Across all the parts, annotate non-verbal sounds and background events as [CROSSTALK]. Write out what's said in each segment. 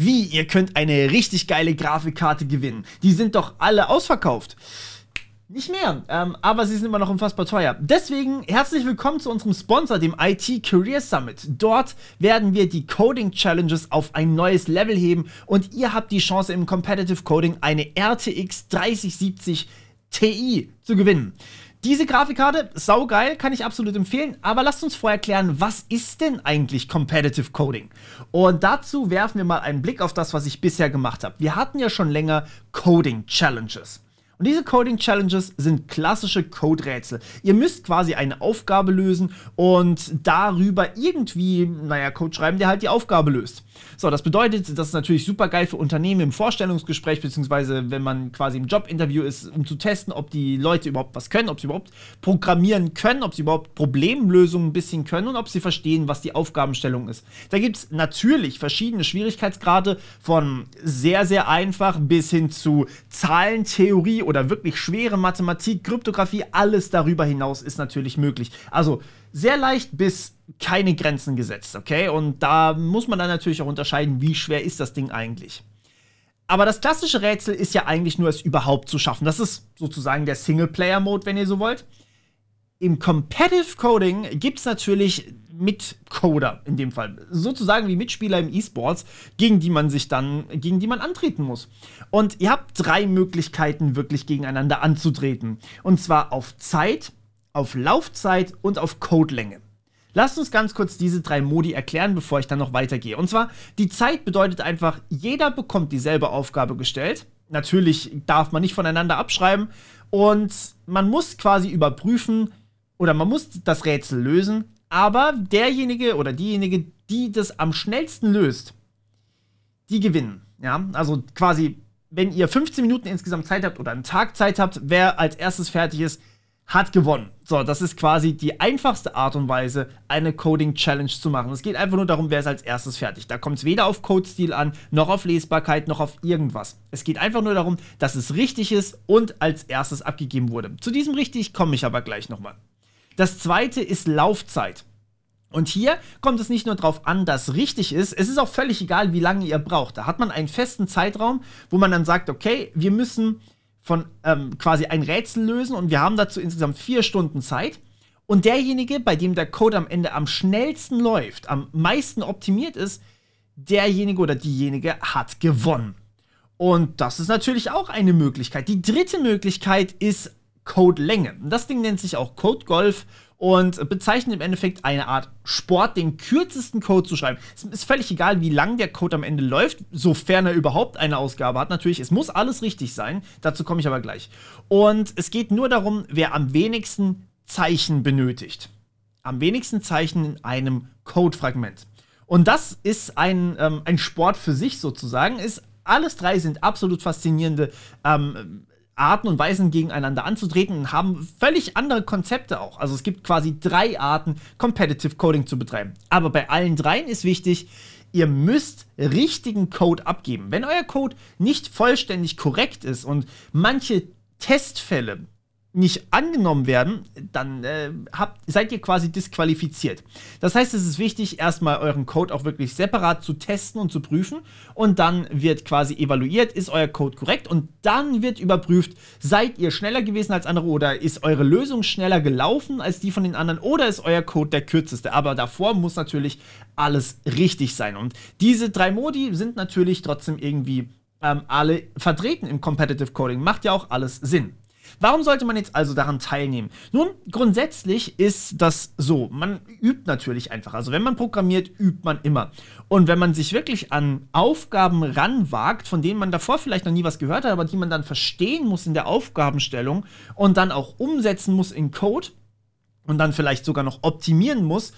Wie, ihr könnt eine richtig geile Grafikkarte gewinnen. Die sind doch alle ausverkauft. Nicht mehr, ähm, aber sie sind immer noch unfassbar teuer. Deswegen herzlich willkommen zu unserem Sponsor, dem IT Career Summit. Dort werden wir die Coding Challenges auf ein neues Level heben und ihr habt die Chance im Competitive Coding eine RTX 3070 Ti zu gewinnen. Diese Grafikkarte, saugeil, kann ich absolut empfehlen, aber lasst uns vorher klären, was ist denn eigentlich Competitive Coding? Und dazu werfen wir mal einen Blick auf das, was ich bisher gemacht habe. Wir hatten ja schon länger Coding Challenges. Und diese Coding Challenges sind klassische Code-Rätsel. Ihr müsst quasi eine Aufgabe lösen und darüber irgendwie, naja, Code schreiben, der halt die Aufgabe löst. So, das bedeutet, das ist natürlich super geil für Unternehmen im Vorstellungsgespräch, beziehungsweise wenn man quasi im Jobinterview ist, um zu testen, ob die Leute überhaupt was können, ob sie überhaupt programmieren können, ob sie überhaupt Problemlösungen ein bisschen können und ob sie verstehen, was die Aufgabenstellung ist. Da gibt es natürlich verschiedene Schwierigkeitsgrade von sehr, sehr einfach bis hin zu Zahlentheorie oder wirklich schwere Mathematik, Kryptographie, alles darüber hinaus ist natürlich möglich. Also sehr leicht bis keine Grenzen gesetzt, okay? Und da muss man dann natürlich auch unterscheiden, wie schwer ist das Ding eigentlich. Aber das klassische Rätsel ist ja eigentlich nur, es überhaupt zu schaffen. Das ist sozusagen der Singleplayer-Mode, wenn ihr so wollt. Im Competitive Coding gibt es natürlich Mitcoder in dem Fall. Sozusagen wie Mitspieler im E-Sports, gegen die man sich dann, gegen die man antreten muss. Und ihr habt drei Möglichkeiten, wirklich gegeneinander anzutreten. Und zwar auf Zeit, auf Laufzeit und auf Codelänge. Lasst uns ganz kurz diese drei Modi erklären, bevor ich dann noch weitergehe. Und zwar, die Zeit bedeutet einfach, jeder bekommt dieselbe Aufgabe gestellt. Natürlich darf man nicht voneinander abschreiben. Und man muss quasi überprüfen oder man muss das Rätsel lösen. Aber derjenige oder diejenige, die das am schnellsten löst, die gewinnen. Ja, also quasi, wenn ihr 15 Minuten insgesamt Zeit habt oder einen Tag Zeit habt, wer als erstes fertig ist, hat gewonnen. So, das ist quasi die einfachste Art und Weise, eine Coding-Challenge zu machen. Es geht einfach nur darum, wer es als erstes fertig. Da kommt es weder auf Code-Stil an, noch auf Lesbarkeit, noch auf irgendwas. Es geht einfach nur darum, dass es richtig ist und als erstes abgegeben wurde. Zu diesem richtig komme ich aber gleich nochmal. Das zweite ist Laufzeit. Und hier kommt es nicht nur darauf an, dass richtig ist, es ist auch völlig egal, wie lange ihr braucht. Da hat man einen festen Zeitraum, wo man dann sagt, okay, wir müssen von ähm, quasi ein Rätsel lösen und wir haben dazu insgesamt vier Stunden Zeit. Und derjenige, bei dem der Code am Ende am schnellsten läuft, am meisten optimiert ist, derjenige oder diejenige hat gewonnen. Und das ist natürlich auch eine Möglichkeit. Die dritte Möglichkeit ist Codelänge. Das Ding nennt sich auch Code Golf und bezeichnet im Endeffekt eine Art Sport, den kürzesten Code zu schreiben. Es ist völlig egal, wie lang der Code am Ende läuft, sofern er überhaupt eine Ausgabe hat. Natürlich, es muss alles richtig sein. Dazu komme ich aber gleich. Und es geht nur darum, wer am wenigsten Zeichen benötigt. Am wenigsten Zeichen in einem Codefragment. Und das ist ein, ähm, ein Sport für sich sozusagen, ist alles drei sind absolut faszinierende ähm, Arten und Weisen gegeneinander anzutreten und haben völlig andere Konzepte auch. Also es gibt quasi drei Arten, Competitive Coding zu betreiben. Aber bei allen dreien ist wichtig, ihr müsst richtigen Code abgeben. Wenn euer Code nicht vollständig korrekt ist und manche Testfälle nicht angenommen werden, dann äh, habt, seid ihr quasi disqualifiziert. Das heißt, es ist wichtig, erstmal euren Code auch wirklich separat zu testen und zu prüfen und dann wird quasi evaluiert, ist euer Code korrekt und dann wird überprüft, seid ihr schneller gewesen als andere oder ist eure Lösung schneller gelaufen als die von den anderen oder ist euer Code der kürzeste. Aber davor muss natürlich alles richtig sein und diese drei Modi sind natürlich trotzdem irgendwie ähm, alle vertreten im Competitive Coding. Macht ja auch alles Sinn. Warum sollte man jetzt also daran teilnehmen? Nun, grundsätzlich ist das so. Man übt natürlich einfach. Also wenn man programmiert, übt man immer. Und wenn man sich wirklich an Aufgaben ranwagt, von denen man davor vielleicht noch nie was gehört hat, aber die man dann verstehen muss in der Aufgabenstellung und dann auch umsetzen muss in Code, und dann vielleicht sogar noch optimieren muss,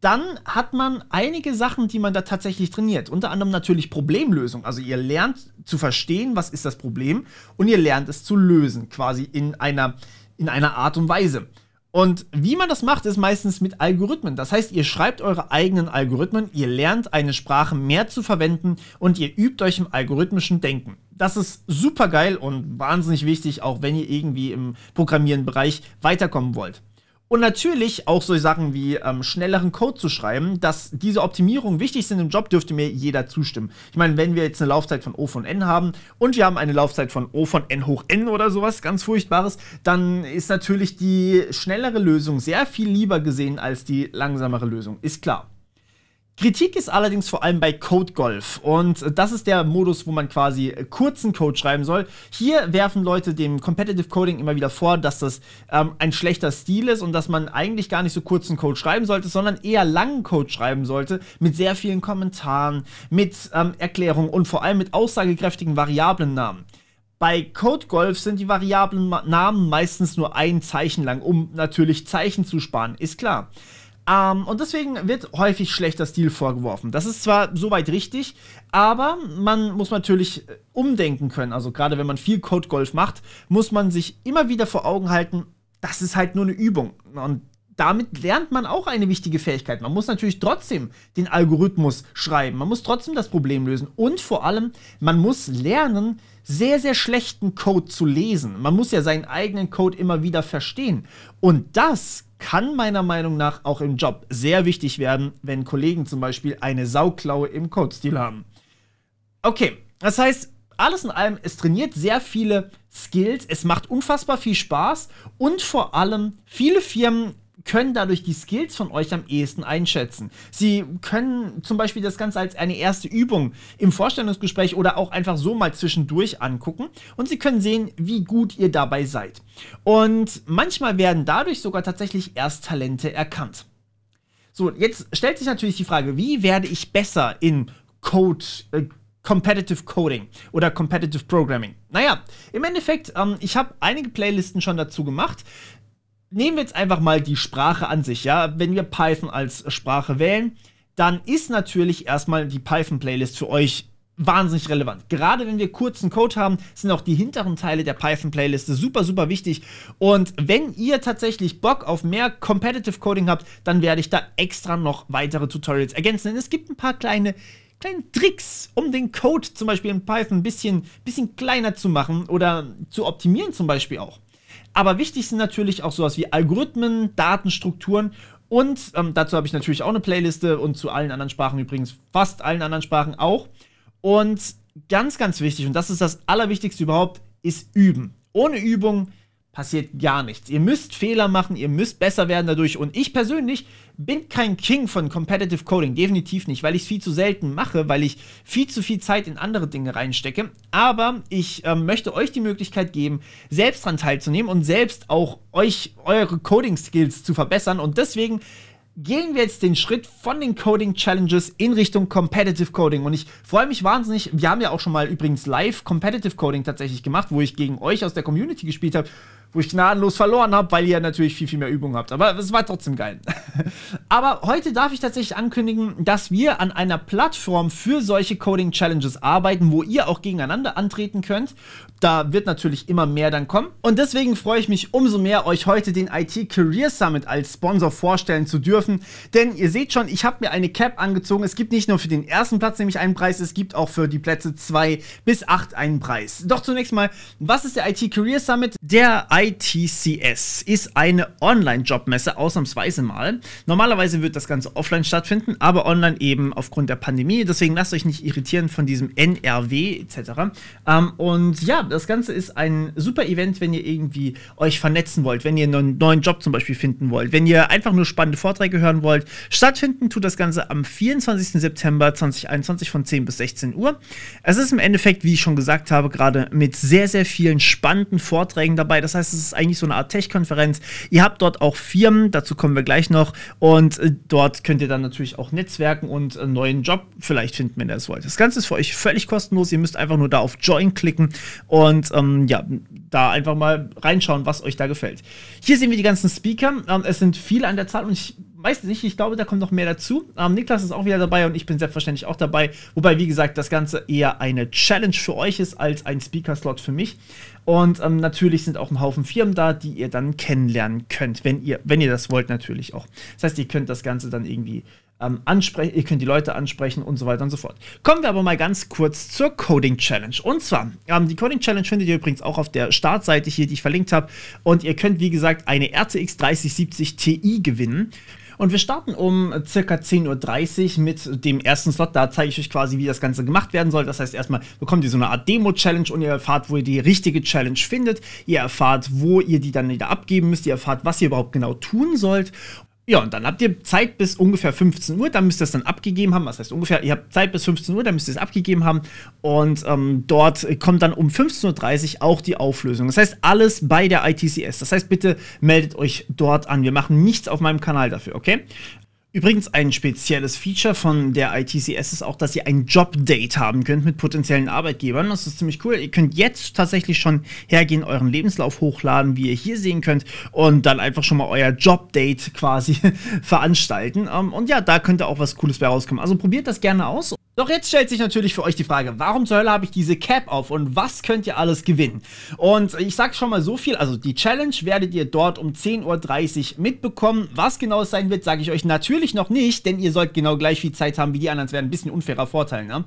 dann hat man einige Sachen, die man da tatsächlich trainiert. Unter anderem natürlich Problemlösung. Also ihr lernt zu verstehen, was ist das Problem und ihr lernt es zu lösen, quasi in einer, in einer Art und Weise. Und wie man das macht, ist meistens mit Algorithmen. Das heißt, ihr schreibt eure eigenen Algorithmen, ihr lernt eine Sprache mehr zu verwenden und ihr übt euch im algorithmischen Denken. Das ist super geil und wahnsinnig wichtig, auch wenn ihr irgendwie im Programmierenbereich weiterkommen wollt. Und natürlich auch solche Sachen wie ähm, schnelleren Code zu schreiben, dass diese Optimierungen wichtig sind im Job, dürfte mir jeder zustimmen. Ich meine, wenn wir jetzt eine Laufzeit von O von N haben und wir haben eine Laufzeit von O von N hoch N oder sowas, ganz furchtbares, dann ist natürlich die schnellere Lösung sehr viel lieber gesehen als die langsamere Lösung. Ist klar. Kritik ist allerdings vor allem bei Code Golf und das ist der Modus, wo man quasi äh, kurzen Code schreiben soll. Hier werfen Leute dem Competitive Coding immer wieder vor, dass das ähm, ein schlechter Stil ist und dass man eigentlich gar nicht so kurzen Code schreiben sollte, sondern eher langen Code schreiben sollte mit sehr vielen Kommentaren, mit ähm, Erklärungen und vor allem mit aussagekräftigen Variablennamen. Bei Code Golf sind die Variablennamen meistens nur ein Zeichen lang, um natürlich Zeichen zu sparen, ist klar. Ähm, und deswegen wird häufig schlechter Stil vorgeworfen. Das ist zwar soweit richtig, aber man muss natürlich äh, umdenken können. Also gerade wenn man viel Code Golf macht, muss man sich immer wieder vor Augen halten, das ist halt nur eine Übung. Und damit lernt man auch eine wichtige Fähigkeit. Man muss natürlich trotzdem den Algorithmus schreiben, man muss trotzdem das Problem lösen und vor allem, man muss lernen, sehr, sehr schlechten Code zu lesen. Man muss ja seinen eigenen Code immer wieder verstehen. Und das kann meiner Meinung nach auch im Job sehr wichtig werden, wenn Kollegen zum Beispiel eine Sauklaue im Code-Stil haben. Okay, das heißt, alles in allem, es trainiert sehr viele Skills, es macht unfassbar viel Spaß und vor allem viele Firmen können dadurch die Skills von euch am ehesten einschätzen. Sie können zum Beispiel das Ganze als eine erste Übung im Vorstellungsgespräch oder auch einfach so mal zwischendurch angucken und sie können sehen, wie gut ihr dabei seid. Und manchmal werden dadurch sogar tatsächlich Ersttalente erkannt. So, jetzt stellt sich natürlich die Frage, wie werde ich besser in Code, äh, Competitive Coding oder Competitive Programming? Naja, im Endeffekt, ähm, ich habe einige Playlisten schon dazu gemacht nehmen wir jetzt einfach mal die Sprache an sich, ja. Wenn wir Python als Sprache wählen, dann ist natürlich erstmal die Python-Playlist für euch wahnsinnig relevant. Gerade wenn wir kurzen Code haben, sind auch die hinteren Teile der Python-Playliste super, super wichtig. Und wenn ihr tatsächlich Bock auf mehr Competitive Coding habt, dann werde ich da extra noch weitere Tutorials ergänzen. Denn es gibt ein paar kleine kleinen Tricks, um den Code zum Beispiel in Python ein bisschen, bisschen kleiner zu machen oder zu optimieren zum Beispiel auch. Aber wichtig sind natürlich auch sowas wie Algorithmen, Datenstrukturen und ähm, dazu habe ich natürlich auch eine Playliste und zu allen anderen Sprachen übrigens, fast allen anderen Sprachen auch. Und ganz, ganz wichtig, und das ist das Allerwichtigste überhaupt, ist Üben. Ohne Übung passiert gar nichts. Ihr müsst Fehler machen, ihr müsst besser werden dadurch. Und ich persönlich bin kein King von Competitive Coding, definitiv nicht, weil ich es viel zu selten mache, weil ich viel zu viel Zeit in andere Dinge reinstecke. Aber ich ähm, möchte euch die Möglichkeit geben, selbst daran teilzunehmen und selbst auch euch eure Coding-Skills zu verbessern. Und deswegen gehen wir jetzt den Schritt von den Coding Challenges in Richtung Competitive Coding. Und ich freue mich wahnsinnig. Wir haben ja auch schon mal übrigens live Competitive Coding tatsächlich gemacht, wo ich gegen euch aus der Community gespielt habe wo ich gnadenlos verloren habe, weil ihr natürlich viel, viel mehr Übung habt. Aber es war trotzdem geil. [LAUGHS] Aber heute darf ich tatsächlich ankündigen, dass wir an einer Plattform für solche Coding-Challenges arbeiten, wo ihr auch gegeneinander antreten könnt. Da wird natürlich immer mehr dann kommen. Und deswegen freue ich mich umso mehr, euch heute den IT Career Summit als Sponsor vorstellen zu dürfen. Denn ihr seht schon, ich habe mir eine Cap angezogen. Es gibt nicht nur für den ersten Platz nämlich einen Preis, es gibt auch für die Plätze 2 bis 8 einen Preis. Doch zunächst mal, was ist der IT Career Summit? Der ITCS ist eine Online-Jobmesse, ausnahmsweise mal. Normalerweise wird das Ganze offline stattfinden, aber online eben aufgrund der Pandemie. Deswegen lasst euch nicht irritieren von diesem NRW etc. Ähm, und ja, das Ganze ist ein super Event, wenn ihr irgendwie euch vernetzen wollt, wenn ihr einen neuen Job zum Beispiel finden wollt, wenn ihr einfach nur spannende Vorträge hören wollt. Stattfinden tut das Ganze am 24. September 2021 von 10 bis 16 Uhr. Es ist im Endeffekt, wie ich schon gesagt habe, gerade mit sehr, sehr vielen spannenden Vorträgen dabei. Das heißt, es ist eigentlich so eine Art Tech-Konferenz. Ihr habt dort auch Firmen, dazu kommen wir gleich noch. Und äh, dort könnt ihr dann natürlich auch netzwerken und einen neuen Job vielleicht finden, wenn ihr das wollt. Das Ganze ist für euch völlig kostenlos. Ihr müsst einfach nur da auf Join klicken und ähm, ja, da einfach mal reinschauen, was euch da gefällt. Hier sehen wir die ganzen Speaker. Ähm, es sind viele an der Zahl und ich weiß nicht, ich glaube, da kommt noch mehr dazu. Ähm, Niklas ist auch wieder dabei und ich bin selbstverständlich auch dabei. Wobei, wie gesagt, das Ganze eher eine Challenge für euch ist als ein Speaker-Slot für mich. Und ähm, natürlich sind auch ein Haufen Firmen da, die ihr dann kennenlernen könnt, wenn ihr, wenn ihr das wollt, natürlich auch. Das heißt, ihr könnt das Ganze dann irgendwie ähm, ansprechen, ihr könnt die Leute ansprechen und so weiter und so fort. Kommen wir aber mal ganz kurz zur Coding Challenge. Und zwar, ähm, die Coding Challenge findet ihr übrigens auch auf der Startseite hier, die ich verlinkt habe. Und ihr könnt, wie gesagt, eine RTX 3070 Ti gewinnen. Und wir starten um circa 10.30 Uhr mit dem ersten Slot. Da zeige ich euch quasi, wie das Ganze gemacht werden soll. Das heißt, erstmal bekommt ihr so eine Art Demo-Challenge und ihr erfahrt, wo ihr die richtige Challenge findet. Ihr erfahrt, wo ihr die dann wieder abgeben müsst. Ihr erfahrt, was ihr überhaupt genau tun sollt. Ja, und dann habt ihr Zeit bis ungefähr 15 Uhr, dann müsst ihr es dann abgegeben haben. Was heißt ungefähr, ihr habt Zeit bis 15 Uhr, dann müsst ihr es abgegeben haben. Und ähm, dort kommt dann um 15.30 Uhr auch die Auflösung. Das heißt, alles bei der ITCS. Das heißt, bitte meldet euch dort an. Wir machen nichts auf meinem Kanal dafür, okay? Übrigens ein spezielles Feature von der ITCS ist auch, dass ihr ein Job-Date haben könnt mit potenziellen Arbeitgebern. Das ist ziemlich cool. Ihr könnt jetzt tatsächlich schon hergehen, euren Lebenslauf hochladen, wie ihr hier sehen könnt, und dann einfach schon mal euer Job-Date [LAUGHS] quasi veranstalten. Ähm, und ja, da könnte auch was Cooles bei rauskommen. Also probiert das gerne aus. Doch jetzt stellt sich natürlich für euch die Frage, warum zur Hölle habe ich diese Cap auf und was könnt ihr alles gewinnen? Und ich sage schon mal so viel, also die Challenge werdet ihr dort um 10.30 Uhr mitbekommen. Was genau es sein wird, sage ich euch natürlich noch nicht, denn ihr sollt genau gleich viel Zeit haben wie die anderen. Es wäre ein bisschen unfairer Vorteil, ne?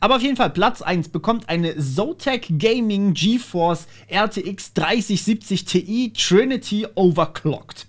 Aber auf jeden Fall, Platz 1 bekommt eine Zotac Gaming GeForce RTX 3070 Ti Trinity Overclocked.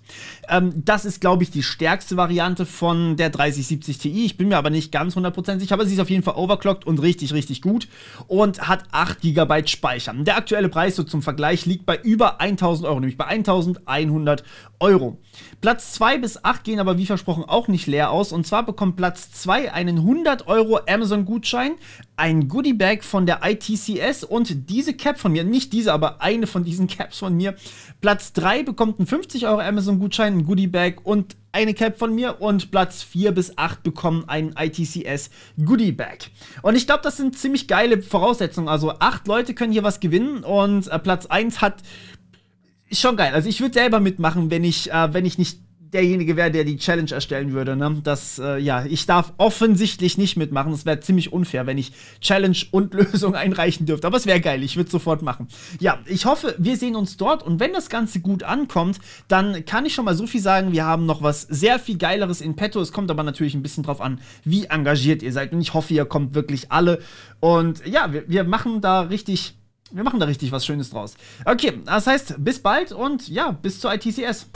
Ähm, das ist, glaube ich, die stärkste Variante von der 3070 Ti. Ich bin mir aber nicht ganz 100% sicher, aber aber sie ist auf jeden Fall overclockt und richtig, richtig gut und hat 8 GB Speicher. Der aktuelle Preis so zum Vergleich liegt bei über 1000 Euro, nämlich bei 1100 Euro. Platz 2 bis 8 gehen aber wie versprochen auch nicht leer aus und zwar bekommt Platz 2 einen 100 Euro Amazon-Gutschein ein Goodie Bag von der ITCS und diese Cap von mir, nicht diese, aber eine von diesen Caps von mir. Platz 3 bekommt einen 50 Euro Amazon-Gutschein, ein Goodie Bag und eine Cap von mir und Platz 4 bis 8 bekommen einen ITCS Goodie Bag. Und ich glaube, das sind ziemlich geile Voraussetzungen. Also 8 Leute können hier was gewinnen und äh, Platz 1 hat Ist schon geil. Also ich würde selber mitmachen, wenn ich, äh, wenn ich nicht derjenige wäre, der die Challenge erstellen würde. Ne? Das, äh, ja, ich darf offensichtlich nicht mitmachen. Das wäre ziemlich unfair, wenn ich Challenge und [LAUGHS] Lösung einreichen dürfte. Aber es wäre geil, ich würde sofort machen. Ja, ich hoffe, wir sehen uns dort und wenn das Ganze gut ankommt, dann kann ich schon mal so viel sagen, wir haben noch was sehr viel Geileres in petto. Es kommt aber natürlich ein bisschen drauf an, wie engagiert ihr seid. Und ich hoffe, ihr kommt wirklich alle. Und ja, wir, wir machen da richtig. Wir machen da richtig was Schönes draus. Okay, das heißt, bis bald und ja, bis zur ITCS.